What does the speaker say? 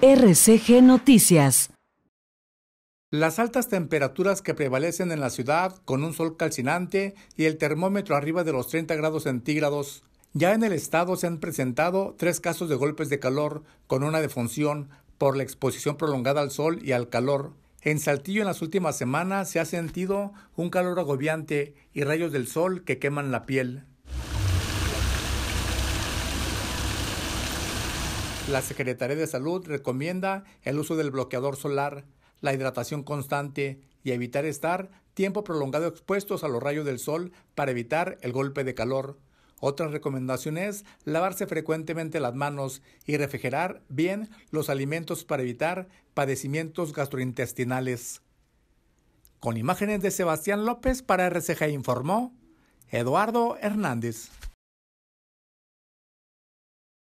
RCG Noticias. Las altas temperaturas que prevalecen en la ciudad, con un sol calcinante y el termómetro arriba de los 30 grados centígrados, ya en el estado se han presentado tres casos de golpes de calor, con una defunción por la exposición prolongada al sol y al calor. En Saltillo en las últimas semanas se ha sentido un calor agobiante y rayos del sol que queman la piel. La Secretaría de Salud recomienda el uso del bloqueador solar, la hidratación constante y evitar estar tiempo prolongado expuestos a los rayos del sol para evitar el golpe de calor. Otra recomendación es lavarse frecuentemente las manos y refrigerar bien los alimentos para evitar padecimientos gastrointestinales. Con imágenes de Sebastián López para RCG informó Eduardo Hernández.